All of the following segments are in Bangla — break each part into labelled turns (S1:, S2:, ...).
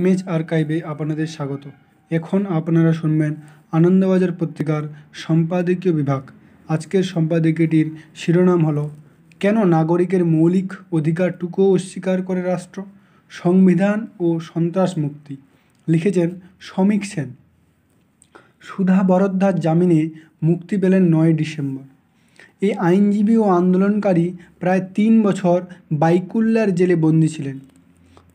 S1: ইমেজ আর্কাইভে আপনাদের স্বাগত এখন আপনারা শুনবেন আনন্দবাজার পত্রিকার সম্পাদকীয় বিভাগ আজকের সম্পাদকীয়টির শিরোনাম হল কেন নাগরিকের মৌলিক অধিকারটুকুও অস্বীকার করে রাষ্ট্র সংবিধান ও সন্ত্রাস মুক্তি লিখেছেন সমীক সেন সুধা বরদ্ধার জামিনে মুক্তি পেলেন নয় ডিসেম্বর এই আইনজীবী ও আন্দোলনকারী প্রায় তিন বছর বাইকুল্লার জেলে বন্দী ছিলেন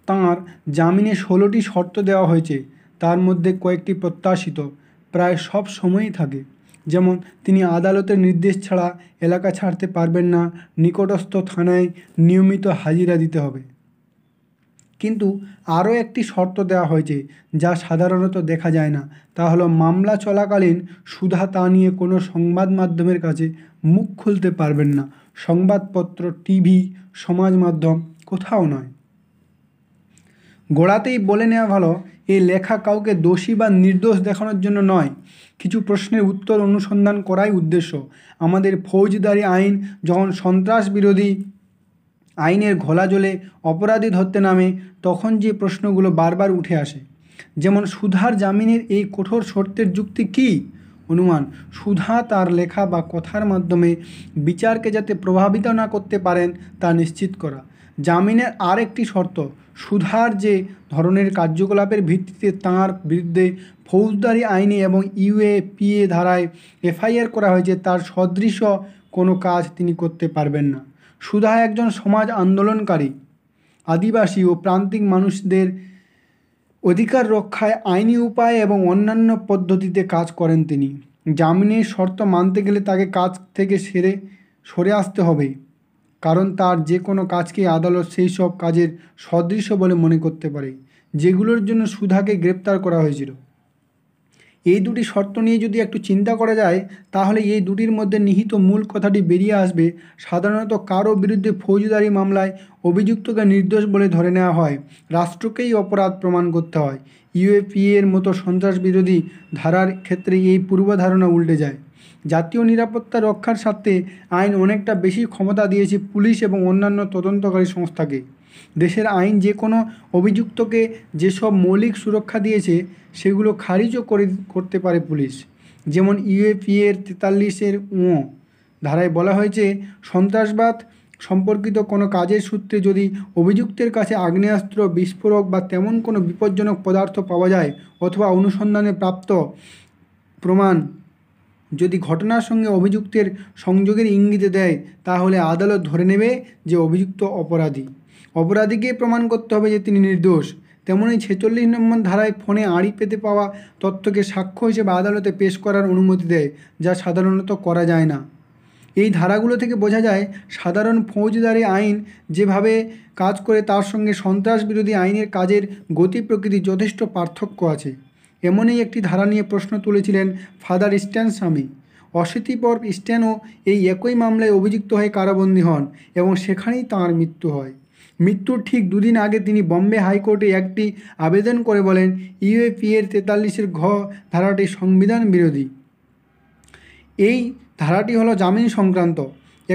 S1: তাঁর জামিনে ষোলোটি শর্ত দেওয়া হয়েছে তার মধ্যে কয়েকটি প্রত্যাশিত প্রায় সব সময়ই থাকে যেমন তিনি আদালতের নির্দেশ ছাড়া এলাকা ছাড়তে পারবেন না নিকটস্থ থানায় নিয়মিত হাজিরা দিতে হবে কিন্তু আরও একটি শর্ত দেওয়া হয়েছে যা সাধারণত দেখা যায় না তা হলো মামলা চলাকালীন সুধা তা নিয়ে কোনো সংবাদ মাধ্যমের কাছে মুখ খুলতে পারবেন না সংবাদপত্র টিভি সমাজ মাধ্যম কোথাও নয় গোড়াতেই বলে নেওয়া ভালো এই লেখা কাউকে দোষী বা নির্দোষ দেখানোর জন্য নয় কিছু প্রশ্নের উত্তর অনুসন্ধান করাই উদ্দেশ্য আমাদের ফৌজদারি আইন যখন সন্ত্রাস বিরোধী আইনের ঘোলা জ্বলে অপরাধী ধরতে নামে তখন যে প্রশ্নগুলো বারবার উঠে আসে যেমন সুধার জামিনের এই কঠোর শর্তের যুক্তি কী অনুমান সুধা তার লেখা বা কথার মাধ্যমে বিচারকে যাতে প্রভাবিত না করতে পারেন তা নিশ্চিত করা জামিনের আর একটি শর্ত সুধার যে ধরনের কার্যকলাপের ভিত্তিতে তাঁর বিরুদ্ধে ফৌজদারি আইনে এবং ইউএপিএ ধারায় এফআইআর করা হয়েছে তার সদৃশ কোনো কাজ তিনি করতে পারবেন না সুধা একজন সমাজ আন্দোলনকারী আদিবাসী ও প্রান্তিক মানুষদের অধিকার রক্ষায় আইনি উপায় এবং অন্যান্য পদ্ধতিতে কাজ করেন তিনি জামিনের শর্ত মানতে গেলে তাকে কাজ থেকে সেরে সরে আসতে হবে কারণ তার যে কোনো কাজকে আদালত সেই সব কাজের সদৃশ্য বলে মনে করতে পারে যেগুলোর জন্য সুধাকে গ্রেপ্তার করা হয়েছিল এই দুটি শর্ত নিয়ে যদি একটু চিন্তা করা যায় তাহলে এই দুটির মধ্যে নিহিত মূল কথাটি বেরিয়ে আসবে সাধারণত কারও বিরুদ্ধে ফৌজদারি মামলায় অভিযুক্তকে নির্দোষ বলে ধরে নেওয়া হয় রাষ্ট্রকেই অপরাধ প্রমাণ করতে হয় ইউএপিএ এর মতো সন্ত্রাস বিরোধী ধারার ক্ষেত্রে এই পূর্বধারণা উল্টে যায় জাতীয় নিরাপত্তা রক্ষার স্বার্থে আইন অনেকটা বেশি ক্ষমতা দিয়েছে পুলিশ এবং অন্যান্য তদন্তকারী সংস্থাকে দেশের আইন যে কোনো অভিযুক্তকে যেসব মৌলিক সুরক্ষা দিয়েছে সেগুলো খারিজও করে করতে পারে পুলিশ যেমন ইউএপিএর তেতাল্লিশের ও ধারায় বলা হয়েছে সন্ত্রাসবাদ সম্পর্কিত কোনো কাজের সূত্রে যদি অভিযুক্তের কাছে আগ্নেয়াস্ত্র বিস্ফোরক বা তেমন কোনো বিপজ্জনক পদার্থ পাওয়া যায় অথবা অনুসন্ধানে প্রাপ্ত প্রমাণ যদি ঘটনার সঙ্গে অভিযুক্তের সংযোগের ইঙ্গিতে দেয় তাহলে আদালত ধরে নেবে যে অভিযুক্ত অপরাধী অপরাধীকে প্রমাণ করতে হবে যে তিনি নির্দোষ তেমনি ছেচল্লিশ নম্বর ধারায় ফোনে আড়ি পেতে পাওয়া তথ্যকে সাক্ষ্য হিসেবে আদালতে পেশ করার অনুমতি দেয় যা সাধারণত করা যায় না এই ধারাগুলো থেকে বোঝা যায় সাধারণ ফৌজদারি আইন যেভাবে কাজ করে তার সঙ্গে সন্ত্রাস বিরোধী আইনের কাজের গতি প্রকৃতি যথেষ্ট পার্থক্য আছে এমনই একটি ধারা নিয়ে প্রশ্ন তুলেছিলেন ফাদার স্ট্যান স্বামী অশীতিপর স্ট্যানও এই একই মামলায় অভিযুক্ত হয়ে কারাবন্দী হন এবং সেখানেই তাঁর মৃত্যু হয় মৃত্যুর ঠিক দুদিন আগে তিনি বম্বে হাইকোর্টে একটি আবেদন করে বলেন ইউএপিএর তেতাল্লিশের ঘ ধারাটি সংবিধান বিরোধী এই ধারাটি হলো জামিন সংক্রান্ত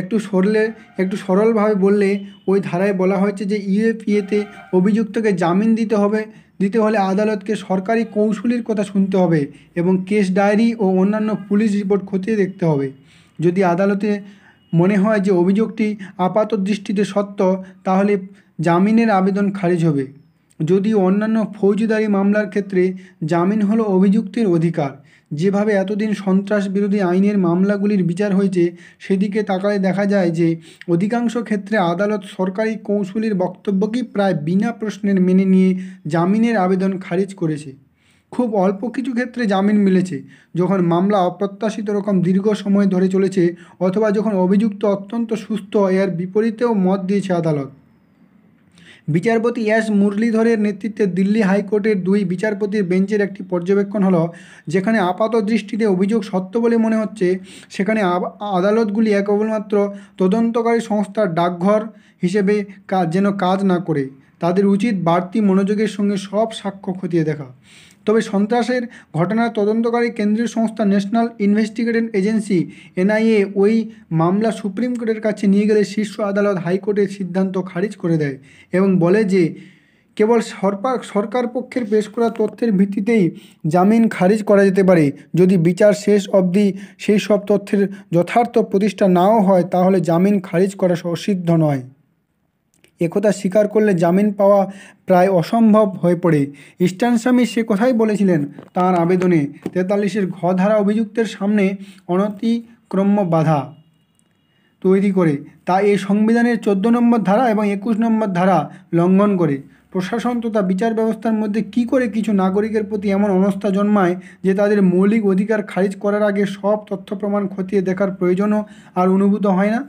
S1: একটু সরলে একটু সরলভাবে বললে ওই ধারায় বলা হয়েছে যে ইউএপিএতে অভিযুক্তকে জামিন দিতে হবে দিতে হলে আদালতকে সরকারি কৌশলীর কথা শুনতে হবে এবং কেস ডায়েরি ও অন্যান্য পুলিশ রিপোর্ট খতিয়ে দেখতে হবে যদি আদালতে মনে হয় যে অভিযোগটি আপাত দৃষ্টিতে সত্য তাহলে জামিনের আবেদন খারিজ হবে যদিও অন্যান্য ফৌজদারি মামলার ক্ষেত্রে জামিন হলো অভিযুক্তের অধিকার যেভাবে এতদিন সন্ত্রাস বিরোধী আইনের মামলাগুলির বিচার হয়েছে সেদিকে তাকালে দেখা যায় যে অধিকাংশ ক্ষেত্রে আদালত সরকারি কৌঁসুলির বক্তব্যকেই প্রায় বিনা প্রশ্নের মেনে নিয়ে জামিনের আবেদন খারিজ করেছে খুব অল্প কিছু ক্ষেত্রে জামিন মিলেছে যখন মামলা অপ্রত্যাশিত রকম দীর্ঘ সময় ধরে চলেছে অথবা যখন অভিযুক্ত অত্যন্ত সুস্থ এর বিপরীতেও মত দিয়েছে আদালত বিচারপতি এস মুরলীধরের নেতৃত্বে দিল্লি হাইকোর্টের দুই বিচারপতির বেঞ্চের একটি পর্যবেক্ষণ হলো যেখানে আপাত দৃষ্টিতে অভিযোগ সত্য বলে মনে হচ্ছে সেখানে আদালতগুলি কেবলমাত্র তদন্তকারী সংস্থার ডাকঘর হিসেবে যেন কাজ না করে তাদের উচিত বাড়তি মনোযোগের সঙ্গে সব সাক্ষ্য খতিয়ে দেখা তবে সন্ত্রাসের ঘটনার তদন্তকারী কেন্দ্রীয় সংস্থা ন্যাশনাল ইনভেস্টিগেটিভ এজেন্সি এনআইএ ওই মামলা সুপ্রিম কোর্টের কাছে নিয়ে গেলে শীর্ষ আদালত হাইকোর্টের সিদ্ধান্ত খারিজ করে দেয় এবং বলে যে কেবল সরকার সরকার পক্ষের পেশ করা তথ্যের ভিত্তিতেই জামিন খারিজ করা যেতে পারে যদি বিচার শেষ অবধি সেই সব তথ্যের যথার্থ প্রতিষ্ঠা নাও হয় তাহলে জামিন খারিজ করা অসিদ্ধ নয় একথা স্বীকার করলে জামিন পাওয়া প্রায় অসম্ভব হয়ে পড়ে ইস্টার্ন স্বামী সে কথাই বলেছিলেন তার আবেদনে তেতাল্লিশের ঘ ধারা অভিযুক্তের সামনে অনতিক্রম্য বাধা তৈরি করে তা এই সংবিধানের চোদ্দো নম্বর ধারা এবং একুশ নম্বর ধারা লঙ্ঘন করে প্রশাসন তথা বিচার ব্যবস্থার মধ্যে কি করে কিছু নাগরিকের প্রতি এমন অনস্থা জন্মায় যে তাদের মৌলিক অধিকার খারিজ করার আগে সব তথ্য প্রমাণ খতিয়ে দেখার প্রয়োজনও আর অনুভূত হয় না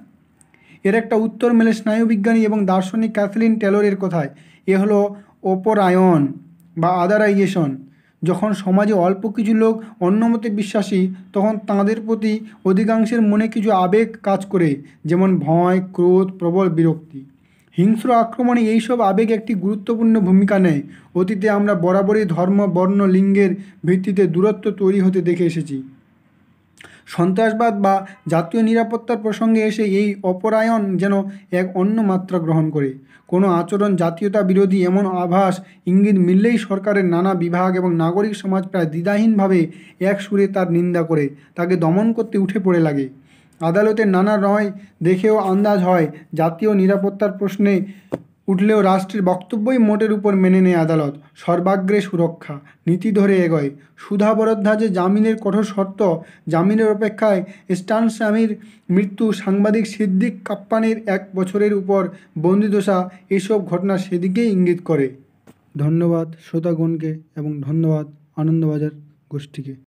S1: এর একটা উত্তর মেলে স্নায়ুবিজ্ঞানী এবং দার্শনিক ক্যাথলিন টেলরের কথায় এ হলো অপরায়ন বা আদারাইজেশন যখন সমাজে অল্প কিছু লোক অন্যমতে বিশ্বাসী তখন তাঁদের প্রতি অধিকাংশের মনে কিছু আবেগ কাজ করে যেমন ভয় ক্রোধ প্রবল বিরক্তি হিংস্র আক্রমণে এইসব আবেগ একটি গুরুত্বপূর্ণ ভূমিকা নেয় অতীতে আমরা বরাবরই ধর্ম বর্ণ লিঙ্গের ভিত্তিতে দূরত্ব তৈরি হতে দেখে এসেছি সন্ত্রাসবাদ বা জাতীয় নিরাপত্তার প্রসঙ্গে এসে এই অপরায়ণ যেন এক অন্য মাত্রা গ্রহণ করে কোনো আচরণ জাতীয়তা বিরোধী এমন আভাস ইঙ্গিত মিললেই সরকারের নানা বিভাগ এবং নাগরিক সমাজ প্রায় দ্বিধাহীনভাবে এক সুরে তার নিন্দা করে তাকে দমন করতে উঠে পড়ে লাগে আদালতের নানা রয় দেখেও আন্দাজ হয় জাতীয় নিরাপত্তার প্রশ্নে উঠলেও রাষ্ট্রের বক্তব্যই মোটের উপর মেনে নেয় আদালত সর্বাগ্রে সুরক্ষা নীতি ধরে এগোয় সুধা যে জামিনের কঠোর শর্ত জামিনের অপেক্ষায় স্টান স্বামীর মৃত্যু সাংবাদিক সিদ্দিক কাপ্পানির এক বছরের উপর বন্দিদশা এসব ঘটনা সেদিকেই ইঙ্গিত করে ধন্যবাদ শ্রোতাগণকে এবং ধন্যবাদ আনন্দবাজার গোষ্ঠীকে